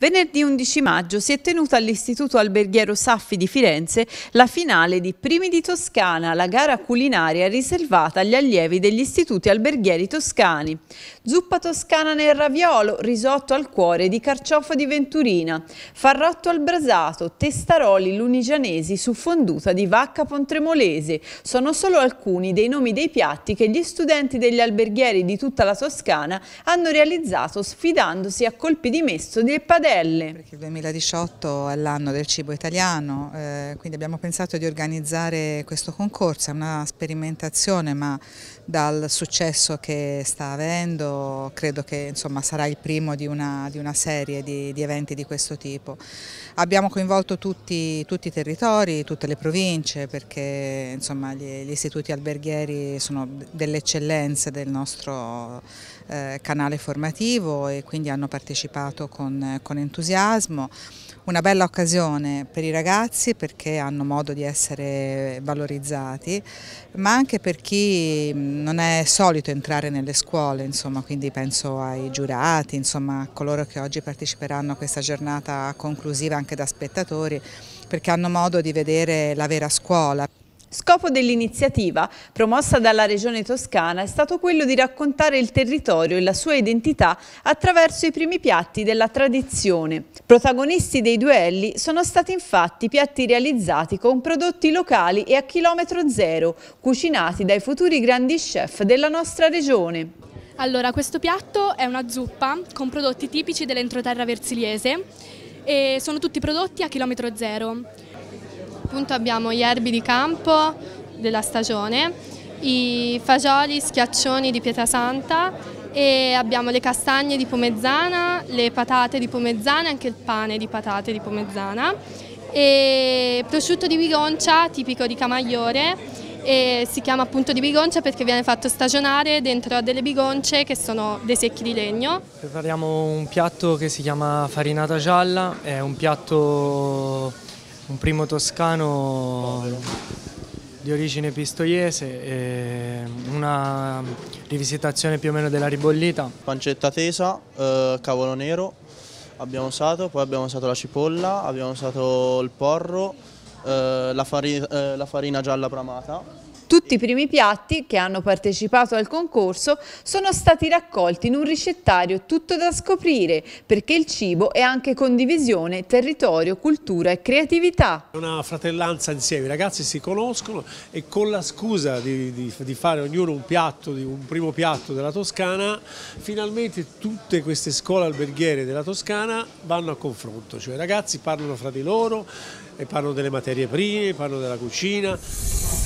Venerdì 11 maggio si è tenuta all'Istituto Alberghiero Saffi di Firenze la finale di Primi di Toscana, la gara culinaria riservata agli allievi degli istituti alberghieri toscani zuppa toscana nel raviolo, risotto al cuore di carciofo di Venturina, farrotto al brasato, testaroli lunigianesi su fonduta di vacca pontremolese. Sono solo alcuni dei nomi dei piatti che gli studenti degli alberghieri di tutta la Toscana hanno realizzato sfidandosi a colpi di messo e padelle. Perché il 2018 è l'anno del cibo italiano, eh, quindi abbiamo pensato di organizzare questo concorso, è una sperimentazione ma dal successo che sta avendo credo che insomma, sarà il primo di una, di una serie di, di, eventi di questo tipo. Abbiamo coinvolto tutti, tutti i territori, tutte le province perché insomma, gli, gli istituti alberghieri sono delle eccellenze del nostro territorio eh, canale formativo e quindi hanno partecipato con, eh, con entusiasmo. Una bella occasione per i ragazzi perché hanno modo di essere valorizzati, ma anche per chi mm, non è solito entrare nelle scuole, insomma, quindi penso ai giurati, insomma, a coloro che oggi parteciperanno a questa giornata conclusiva anche da spettatori, perché hanno modo di vedere la vera scuola. Scopo dell'iniziativa, promossa dalla Regione Toscana, è stato quello di raccontare il territorio e la sua identità attraverso i primi piatti della tradizione. Protagonisti dei duelli sono stati infatti piatti realizzati con prodotti locali e a chilometro zero, cucinati dai futuri grandi chef della nostra regione. Allora, questo piatto è una zuppa con prodotti tipici dell'entroterra versiliese e sono tutti prodotti a chilometro zero. Appunto abbiamo gli erbi di campo della stagione, i fagioli schiaccioni di Pietrasanta e abbiamo le castagne di Pomezzana, le patate di Pomezzana e anche il pane di patate di Pomezzana e prosciutto di bigoncia tipico di Camagliore e si chiama appunto di bigoncia perché viene fatto stagionare dentro a delle bigonce che sono dei secchi di legno. Prepariamo un piatto che si chiama farinata gialla, è un piatto un primo toscano di origine pistoiese, una rivisitazione più o meno della ribollita. Pancetta tesa, eh, cavolo nero abbiamo usato, poi abbiamo usato la cipolla, abbiamo usato il porro, eh, la, farina, eh, la farina gialla bramata tutti i primi piatti che hanno partecipato al concorso sono stati raccolti in un ricettario tutto da scoprire, perché il cibo è anche condivisione, territorio, cultura e creatività. una fratellanza insieme, i ragazzi si conoscono e con la scusa di, di, di fare ognuno un piatto, un primo piatto della Toscana, finalmente tutte queste scuole alberghiere della Toscana vanno a confronto, cioè i ragazzi parlano fra di loro, parlano delle materie prime, parlano della cucina.